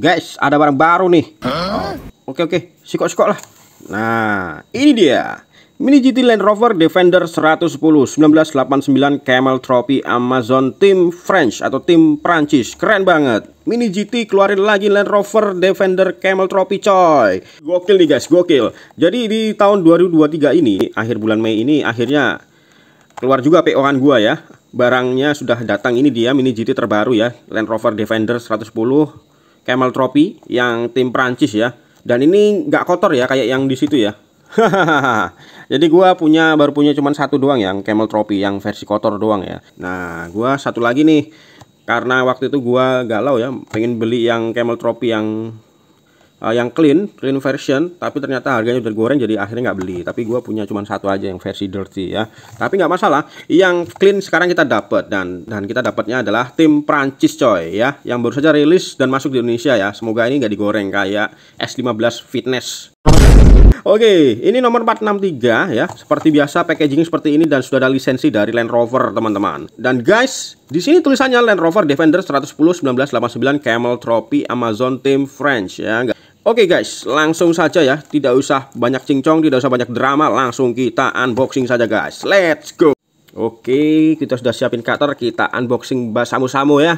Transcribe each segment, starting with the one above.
Guys, ada barang baru nih. Oke Oke, oke. Sikok-sikok lah. Nah, ini dia. Mini GT Land Rover Defender 110 1989 Camel Trophy Amazon Team French atau tim Prancis. Keren banget. Mini GT keluarin lagi Land Rover Defender Camel Trophy coy. Gokil nih guys, gokil. Jadi di tahun 2023 ini, akhir bulan Mei ini akhirnya keluar juga PO-an gua ya. Barangnya sudah datang ini dia Mini GT terbaru ya, Land Rover Defender 110 Camel Trophy yang tim Prancis ya. Dan ini nggak kotor ya kayak yang di situ ya. Jadi gua punya baru punya cuman satu doang yang Camel Trophy yang versi kotor doang ya. Nah, gua satu lagi nih karena waktu itu gua galau ya pengen beli yang Camel Trophy yang uh, yang clean clean version tapi ternyata harganya udah goreng jadi akhirnya nggak beli tapi gue punya cuma satu aja yang versi dirty ya tapi nggak masalah yang clean sekarang kita dapat dan dan kita dapatnya adalah tim Prancis coy ya yang baru saja rilis dan masuk di Indonesia ya semoga ini nggak digoreng kayak S15 Fitness Oke, ini nomor 463 ya. Seperti biasa packaging seperti ini dan sudah ada lisensi dari Land Rover, teman-teman. Dan guys, di sini tulisannya Land Rover Defender 110 1989 Camel Trophy Amazon Team French ya. Oke okay guys, langsung saja ya, tidak usah banyak cincong, tidak usah banyak drama, langsung kita unboxing saja guys. Let's go. Oke, okay, kita sudah siapin cutter, kita unboxing basamu-samu ya.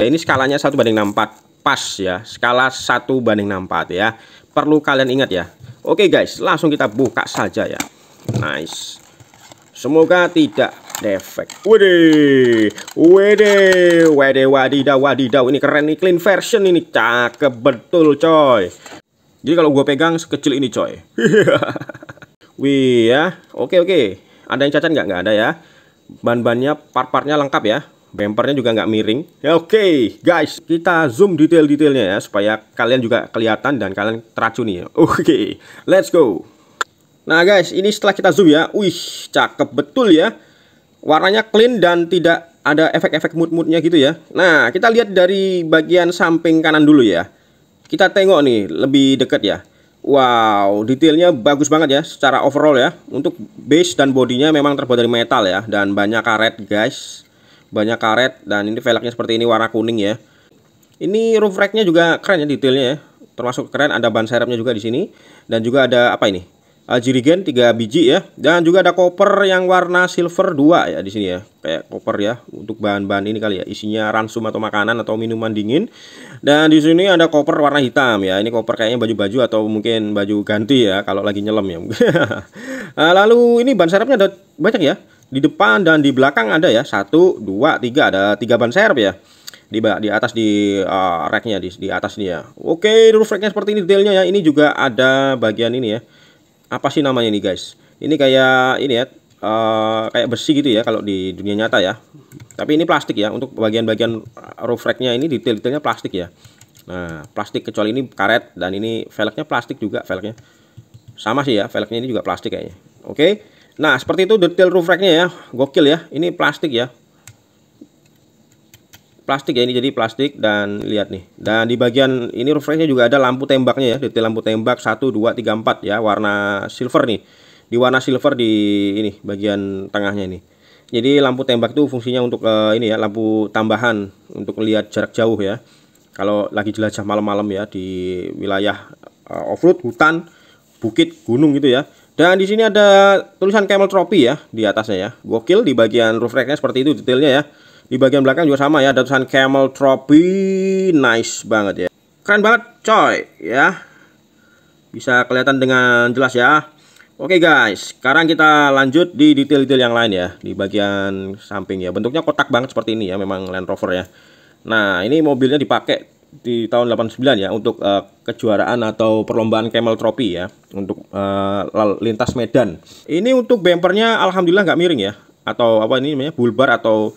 Ini skalanya satu banding 64 pas ya, skala 1 banding 64 ya perlu kalian ingat ya Oke guys langsung kita buka saja ya nice semoga tidak defek wede wede wede wadidaw wadidaw ini keren nih clean version ini cakep betul coy jadi kalau gue pegang sekecil ini coy wih ya oke oke ada yang cacat nggak nggak ada ya ban-bannya part-partnya lengkap ya Bempernya juga nggak miring ya oke okay, guys kita zoom detail-detailnya ya supaya kalian juga kelihatan dan kalian teracuni ya oke okay, let's go nah guys ini setelah kita zoom ya wih cakep betul ya warnanya clean dan tidak ada efek-efek mood-moodnya gitu ya nah kita lihat dari bagian samping kanan dulu ya kita tengok nih lebih dekat ya Wow, detailnya bagus banget ya secara overall ya. Untuk base dan bodinya memang terbuat dari metal ya dan banyak karet guys banyak karet dan ini velgnya seperti ini warna kuning ya ini roof racknya juga keren ya detailnya ya termasuk keren ada ban serepnya juga di sini dan juga ada apa ini jirigen 3 biji ya dan juga ada koper yang warna silver 2 ya di sini ya kayak koper ya untuk bahan-bahan ini kali ya isinya ransum atau makanan atau minuman dingin dan di sini ada koper warna hitam ya ini koper kayaknya baju-baju atau mungkin baju ganti ya kalau lagi nyelam ya ah, lalu ini ban serepnya ada banyak ya di depan dan di belakang ada ya satu dua tiga ada tiga ban serep ya di di atas di uh, racknya di di atas ini ya. Oke, roof racknya seperti ini detailnya ya. Ini juga ada bagian ini ya apa sih namanya ini guys ini kayak ini ya uh, kayak besi gitu ya kalau di dunia nyata ya tapi ini plastik ya untuk bagian-bagian roof racknya ini detail-detailnya plastik ya nah plastik kecuali ini karet dan ini velgnya plastik juga velgnya sama sih ya velgnya ini juga plastik kayaknya oke okay? nah seperti itu detail roof racknya ya gokil ya ini plastik ya plastik ya ini jadi plastik dan lihat nih dan di bagian ini roof racknya juga ada lampu tembaknya ya detail lampu tembak 1 2 3 4 ya warna silver nih di warna silver di ini bagian tengahnya ini jadi lampu tembak itu fungsinya untuk uh, ini ya lampu tambahan untuk melihat jarak jauh ya kalau lagi jelajah malam-malam ya di wilayah uh, off-road hutan bukit gunung gitu ya dan di sini ada tulisan Camel Trophy ya di atasnya ya gokil di bagian roof racknya seperti itu detailnya ya di bagian belakang juga sama ya ada tulisan Camel Trophy nice banget ya keren banget coy ya bisa kelihatan dengan jelas ya Oke guys sekarang kita lanjut di detail-detail yang lain ya di bagian samping ya bentuknya kotak banget seperti ini ya memang Land Rover ya Nah ini mobilnya dipakai di tahun 89 ya untuk uh, kejuaraan atau perlombaan Camel Trophy ya untuk uh, lintas Medan. Ini untuk bempernya alhamdulillah nggak miring ya atau apa ini namanya bulbar atau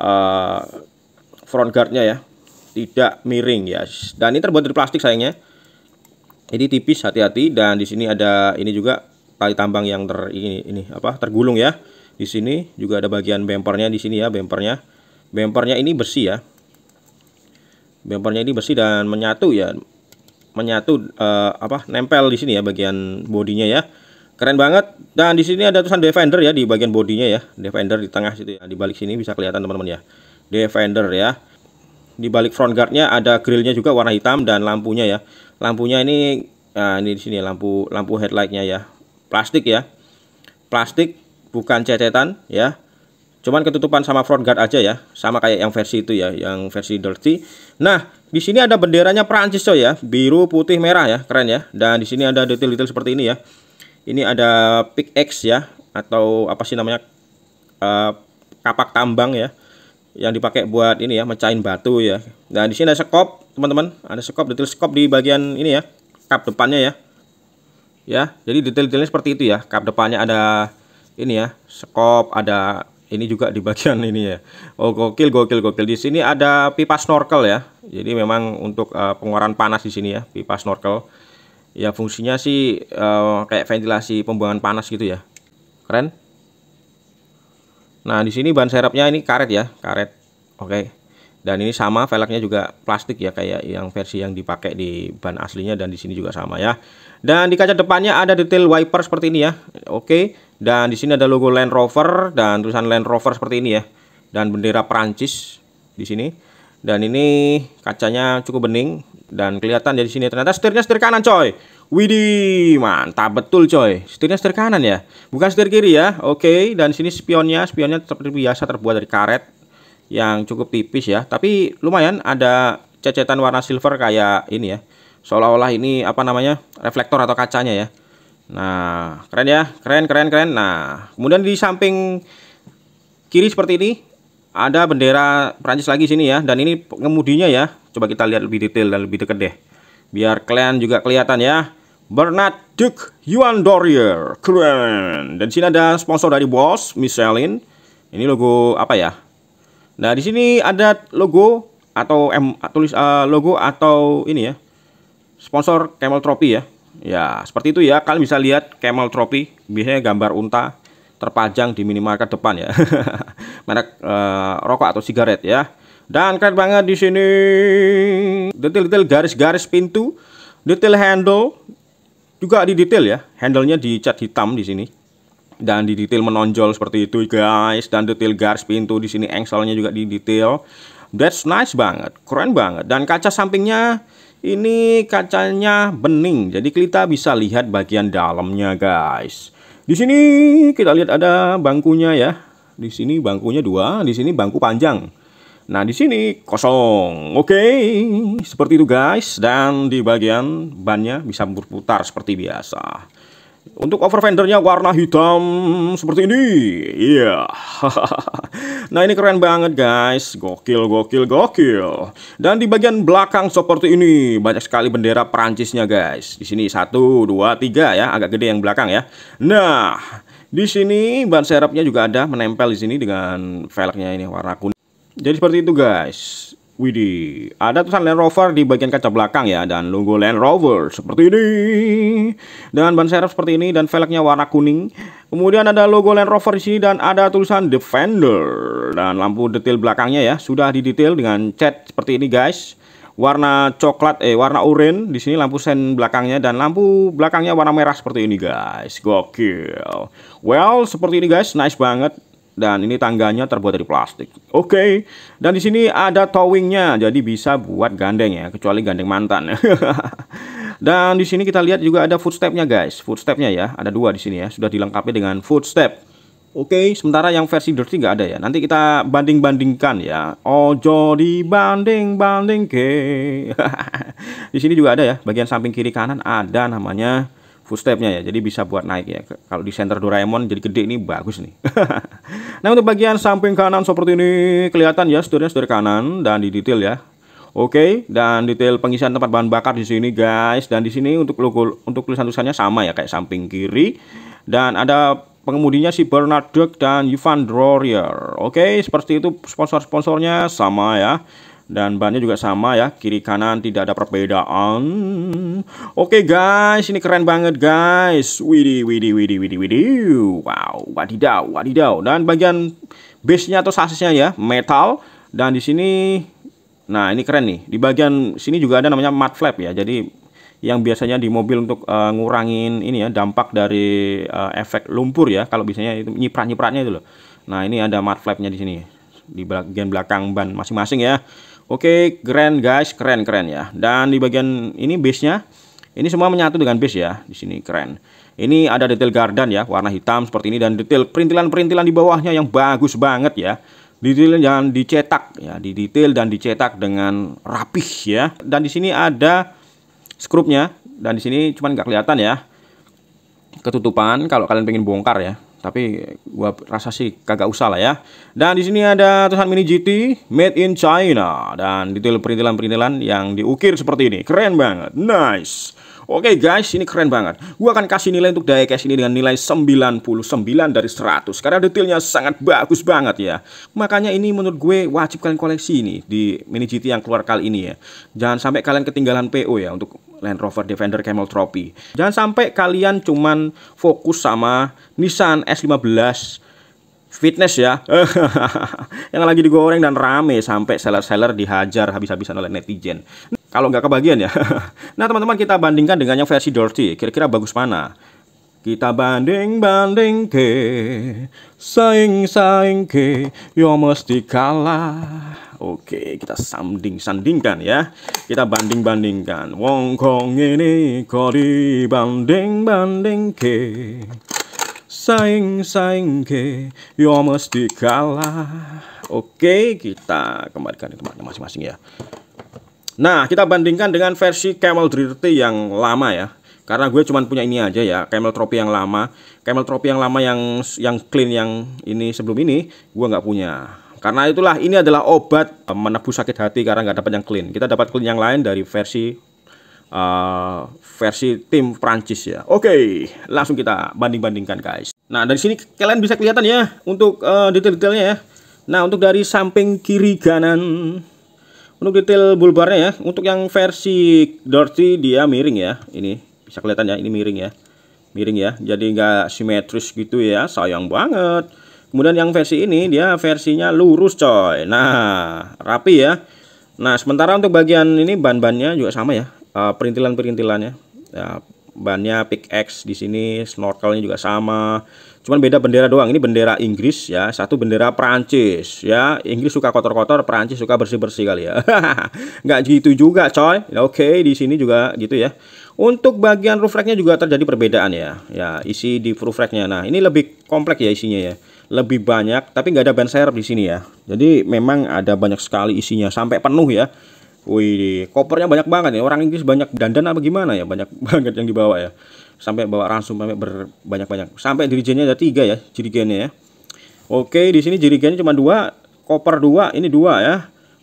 uh, front guardnya ya tidak miring ya dan ini terbuat dari plastik sayangnya jadi tipis hati-hati dan di sini ada ini juga tali tambang yang ter ini ini apa tergulung ya di sini juga ada bagian bempernya di sini ya bempernya bempernya ini besi ya bempernya ini besi dan menyatu ya menyatu uh, apa nempel di sini ya bagian bodinya ya keren banget dan di sini ada tulisan defender ya di bagian bodinya ya defender di tengah situ ya di balik sini bisa kelihatan teman-teman ya defender ya di balik front guardnya ada grillnya juga warna hitam dan lampunya ya lampunya ini nah ini di sini ya, lampu lampu headlightnya ya plastik ya plastik bukan cecetan ya cuman ketutupan sama front guard aja ya sama kayak yang versi itu ya yang versi dirty nah di sini ada benderanya Prancis coy ya biru putih merah ya keren ya dan di sini ada detail-detail seperti ini ya ini ada pickaxe ya atau apa sih namanya uh, kapak tambang ya yang dipakai buat ini ya mecahin batu ya nah di sini ada sekop teman-teman ada sekop detail sekop di bagian ini ya kap depannya ya ya jadi detail-detailnya seperti itu ya kap depannya ada ini ya sekop ada ini juga di bagian ini ya. Oh gokil gokil gokil di sini ada pipa snorkel ya. Jadi memang untuk uh, pengeluaran panas di sini ya pipa snorkel ya fungsinya sih uh, kayak ventilasi pembuangan panas gitu ya keren nah di sini ban serepnya ini karet ya karet oke okay. dan ini sama velgnya juga plastik ya kayak yang versi yang dipakai di ban aslinya dan di sini juga sama ya dan di kaca depannya ada detail wiper seperti ini ya oke okay. dan di sini ada logo Land Rover dan tulisan Land Rover seperti ini ya dan bendera Perancis di sini dan ini kacanya cukup bening dan kelihatan dari sini ternyata setirnya setir kanan coy. Widih, mantap betul coy. Setirnya setir kanan ya. Bukan setir kiri ya. Oke, dan sini spionnya, spionnya seperti biasa terbuat dari karet yang cukup tipis ya. Tapi lumayan ada cecetan warna silver kayak ini ya. Seolah-olah ini apa namanya? reflektor atau kacanya ya. Nah, keren ya. Keren, keren, keren. Nah, kemudian di samping kiri seperti ini ada bendera Prancis lagi sini ya dan ini pengemudinya ya Coba kita lihat lebih detail dan lebih dekat deh. Biar kalian juga kelihatan ya. Bernard Duke Yuan Dorier. Keren. Dan sini ada sponsor dari Boss, Michelin. Ini logo apa ya? Nah, di sini ada logo atau M tulis uh, logo atau ini ya. Sponsor Camel Trophy ya. Ya, seperti itu ya. Kalian bisa lihat Camel Trophy, biasanya gambar unta terpajang di minimarket depan ya. Merek uh, rokok atau sigaret ya dan keren banget di sini detail-detail garis-garis pintu detail handle juga di detail ya handlenya dicat hitam di sini dan di detail menonjol seperti itu guys dan detail garis pintu di sini engselnya juga di detail that's nice banget keren banget dan kaca sampingnya ini kacanya bening jadi kita bisa lihat bagian dalamnya guys di sini kita lihat ada bangkunya ya di sini bangkunya dua di sini bangku panjang Nah, di sini kosong. Oke, okay. seperti itu guys. Dan di bagian bannya bisa berputar seperti biasa. Untuk overfendernya warna hitam seperti ini. Iya. Yeah. nah, ini keren banget guys. Gokil, gokil, gokil. Dan di bagian belakang seperti ini banyak sekali bendera Perancisnya guys. Di sini satu, dua, tiga ya, agak gede yang belakang ya. Nah, di sini ban serepnya juga ada menempel di sini dengan velgnya ini warna kuning. Jadi seperti itu guys. Widih, ada tulisan Land Rover di bagian kaca belakang ya dan logo Land Rover seperti ini. dengan ban serep seperti ini dan velgnya warna kuning. Kemudian ada logo Land Rover di sini dan ada tulisan Defender dan lampu detail belakangnya ya sudah didetail dengan cat seperti ini guys. Warna coklat eh warna oranye di sini lampu sen belakangnya dan lampu belakangnya warna merah seperti ini guys. Gokil. Well, seperti ini guys, nice banget dan ini tangganya terbuat dari plastik. Oke. Okay. Dan di sini ada towingnya, jadi bisa buat gandeng ya, kecuali gandeng mantan. dan di sini kita lihat juga ada footstepnya guys, footstepnya ya, ada dua di sini ya, sudah dilengkapi dengan footstep. Oke, okay, sementara yang versi dirty nggak ada ya. Nanti kita banding-bandingkan ya. Ojo dibanding-banding ke. di sini juga ada ya, bagian samping kiri kanan ada namanya footstepnya ya jadi bisa buat naik ya kalau di center Doraemon jadi gede ini bagus nih nah untuk bagian samping kanan seperti ini kelihatan ya setirnya setir kanan dan di detail ya Oke, dan detail pengisian tempat bahan bakar di sini guys. Dan di sini untuk logo untuk tulisan-tulisannya sama ya kayak samping kiri. Dan ada pengemudinya si Bernard Duck dan Ivan Drorier. Oke, seperti itu sponsor-sponsornya sama ya dan bannya juga sama ya kiri kanan tidak ada perbedaan oke guys ini keren banget guys Widi Widi Widi Widi widi wow wadidaw wadidaw dan bagian base nya atau sasisnya ya metal dan di sini nah ini keren nih di bagian sini juga ada namanya mud flap ya jadi yang biasanya di mobil untuk uh, ngurangin ini ya dampak dari uh, efek lumpur ya kalau biasanya itu nyiprat-nyipratnya itu loh. Nah, ini ada mud flapnya di sini di bagian belakang ban masing-masing ya. Oke, keren guys, keren-keren ya. Dan di bagian ini base-nya, ini semua menyatu dengan base ya. Di sini keren. Ini ada detail garden ya, warna hitam seperti ini dan detail perintilan-perintilan di bawahnya yang bagus banget ya. Detail yang dicetak ya, di detail dan dicetak dengan rapih ya. Dan di sini ada skrupnya dan di sini cuman nggak kelihatan ya. Ketutupan kalau kalian pengen bongkar ya tapi gua rasa sih kagak usah lah ya. Dan di sini ada tulisan Mini GT made in China dan detail perintilan-perintilan yang diukir seperti ini. Keren banget. Nice. Oke okay guys, ini keren banget. Gua akan kasih nilai untuk diecast ini dengan nilai 99 dari 100 karena detailnya sangat bagus banget ya. Makanya ini menurut gue wajib kalian koleksi ini di Mini GT yang keluar kali ini ya. Jangan sampai kalian ketinggalan PO ya untuk Land Rover Defender Camel Trophy. Jangan sampai kalian cuman fokus sama Nissan S15 fitness ya yang lagi digoreng dan rame sampai seller-seller dihajar habis-habisan oleh netizen kalau nggak kebagian ya nah teman-teman kita bandingkan dengan yang versi dirty kira-kira bagus mana kita banding-banding ke, saing-saing ke, yo mesti kalah. Oke, kita sanding-sandingkan ya. Kita banding-bandingkan. Wong kong ini kori banding banding ke, saing-saing ke, yo mesti kalah. Oke, kita kembalikan ke tempatnya masing-masing ya. Nah, kita bandingkan dengan versi Camel Dirty yang lama ya karena gue cuma punya ini aja ya camel trophy yang lama camel trophy yang lama yang yang clean yang ini sebelum ini gue nggak punya karena itulah ini adalah obat eh, menebus sakit hati karena nggak dapat yang clean kita dapat clean yang lain dari versi uh, versi tim Prancis ya oke okay, langsung kita banding bandingkan guys nah dari sini kalian bisa kelihatan ya untuk uh, detail-detailnya ya nah untuk dari samping kiri kanan untuk detail bulbarnya ya untuk yang versi dirty dia miring ya ini bisa kelihatan ya ini miring ya miring ya jadi nggak simetris gitu ya sayang banget kemudian yang versi ini dia versinya lurus coy nah rapi ya nah sementara untuk bagian ini ban-bannya juga sama ya eh, perintilan-perintilannya ya, bannya pickaxe di sini snorkelnya juga sama cuman beda bendera doang ini bendera Inggris ya satu bendera Perancis ya Inggris suka kotor-kotor Perancis suka bersih-bersih kali ya nggak gitu juga coy oke di sini juga gitu ya untuk bagian roof racknya juga terjadi perbedaan ya. Ya, isi di roof racknya. Nah, ini lebih kompleks ya isinya ya. Lebih banyak, tapi nggak ada ban serep di sini ya. Jadi memang ada banyak sekali isinya sampai penuh ya. Wih, kopernya banyak banget ya. Orang Inggris banyak dandan apa gimana ya? Banyak banget yang dibawa ya. Sampai bawa ransum sampai berbanyak-banyak. Sampai dirijennya ada tiga ya, jirigennya ya. Oke, di sini jirigennya cuma dua, koper dua, ini dua ya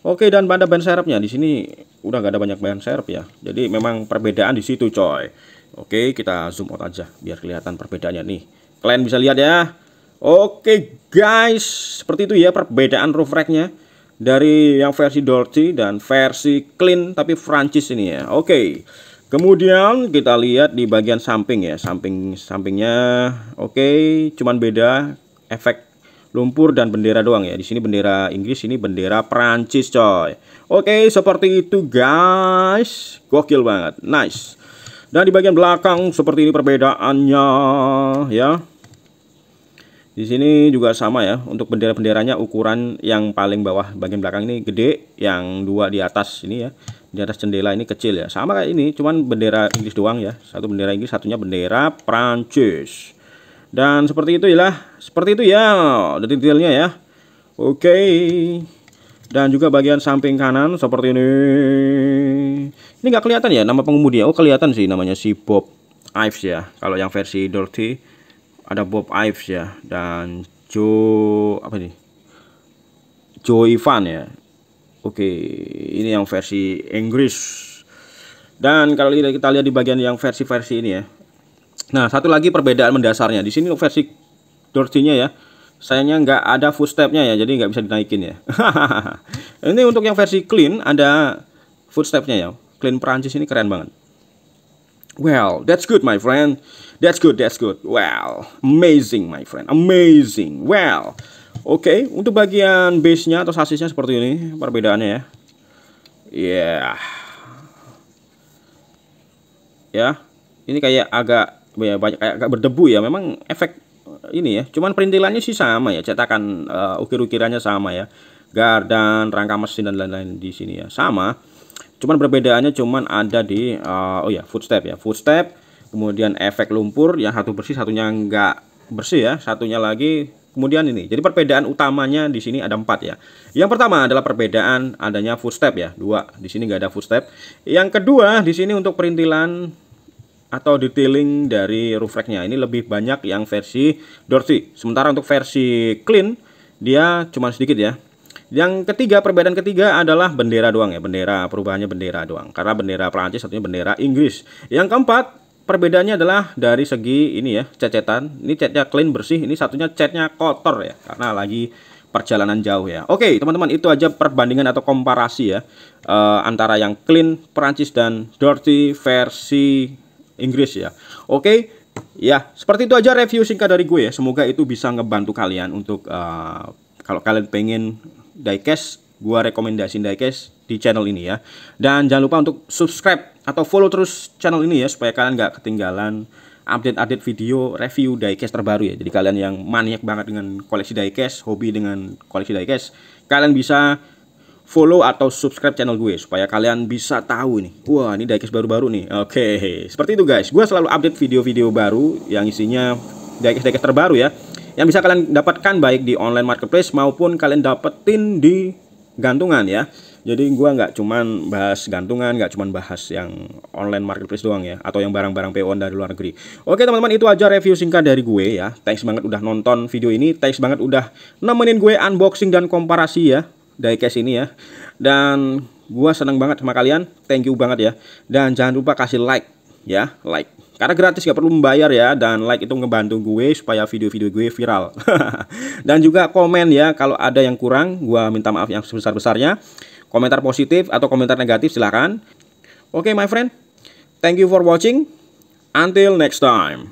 Oke dan pada ban serepnya di sini udah nggak ada banyak ban serep ya. Jadi memang perbedaan di situ coy. Oke kita zoom out aja biar kelihatan perbedaannya nih. Kalian bisa lihat ya. Oke guys seperti itu ya perbedaan roof racknya dari yang versi Dolce dan versi clean tapi Francis ini ya. Oke kemudian kita lihat di bagian samping ya samping sampingnya. Oke cuman beda efek lumpur dan bendera doang ya. Di sini bendera Inggris, ini bendera Prancis, coy. Oke, seperti itu guys. Gokil banget. Nice. Dan di bagian belakang seperti ini perbedaannya ya. Di sini juga sama ya, untuk bendera-benderanya ukuran yang paling bawah bagian belakang ini gede, yang dua di atas ini ya, di atas jendela ini kecil ya. Sama kayak ini, cuman bendera Inggris doang ya. Satu bendera Inggris, satunya bendera Prancis. Dan seperti itu ya, seperti itu ya detailnya ya. Oke. Dan juga bagian samping kanan seperti ini. Ini nggak kelihatan ya nama pengemudi. Ya? Oh, kelihatan sih namanya si Bob Ives ya. Kalau yang versi Dirty ada Bob Ives ya dan Joe apa ini? Joe Ivan ya. Oke, ini yang versi Inggris. Dan kalau kita lihat di bagian yang versi-versi ini ya. Nah, satu lagi perbedaan mendasarnya. Di sini versi Dorsinya ya. Sayangnya nggak ada footstepnya ya, jadi nggak bisa dinaikin ya. ini untuk yang versi clean ada footstepnya ya. Clean Perancis ini keren banget. Well, that's good my friend. That's good, that's good. Well, amazing my friend. Amazing. Well. Oke, okay, untuk bagian base-nya atau sasisnya seperti ini perbedaannya ya. Ya. Yeah. Ya. Yeah. Ini kayak agak ya banyak kayak, kayak berdebu ya memang efek eh, ini ya cuman perintilannya sih sama ya cetakan uh, ukir-ukirannya sama ya gardan rangka mesin dan lain-lain di sini ya sama cuman perbedaannya cuman ada di uh, oh ya footstep ya footstep kemudian efek lumpur yang satu bersih satunya enggak bersih ya satunya lagi kemudian ini jadi perbedaan utamanya di sini ada empat ya yang pertama adalah perbedaan adanya footstep ya dua di sini nggak ada footstep yang kedua di sini untuk perintilan atau detailing dari roof racknya ini lebih banyak yang versi dirty sementara untuk versi clean dia cuma sedikit ya yang ketiga perbedaan ketiga adalah bendera doang ya bendera perubahannya bendera doang karena bendera Prancis satunya bendera Inggris yang keempat perbedaannya adalah dari segi ini ya cecetan ini catnya clean bersih ini satunya catnya kotor ya karena lagi perjalanan jauh ya. Oke, teman-teman, itu aja perbandingan atau komparasi ya uh, antara yang clean Perancis dan dirty versi Inggris ya. Oke, okay? ya seperti itu aja review singkat dari gue ya. Semoga itu bisa ngebantu kalian untuk uh, kalau kalian pengen diecast, gue rekomendasiin diecast di channel ini ya. Dan jangan lupa untuk subscribe atau follow terus channel ini ya supaya kalian nggak ketinggalan update-update video review diecast terbaru ya. Jadi kalian yang maniak banget dengan koleksi diecast, hobi dengan koleksi diecast, kalian bisa follow atau subscribe channel gue supaya kalian bisa tahu nih. Wah, ini diecast baru-baru nih. Oke, okay. seperti itu guys. Gue selalu update video-video baru yang isinya diecast-diecast terbaru ya. Yang bisa kalian dapatkan baik di online marketplace maupun kalian dapetin di gantungan ya. Jadi gue nggak cuman bahas gantungan, nggak cuman bahas yang online marketplace doang ya, atau yang barang-barang PO dari luar negeri. Oke teman-teman itu aja review singkat dari gue ya. Thanks banget udah nonton video ini, thanks banget udah nemenin gue unboxing dan komparasi ya diecast ini ya dan gua seneng banget sama kalian thank you banget ya dan jangan lupa kasih like ya like karena gratis gak perlu membayar ya dan like itu ngebantu gue supaya video-video gue viral dan juga komen ya kalau ada yang kurang gua minta maaf yang sebesar-besarnya komentar positif atau komentar negatif silahkan oke okay, my friend thank you for watching until next time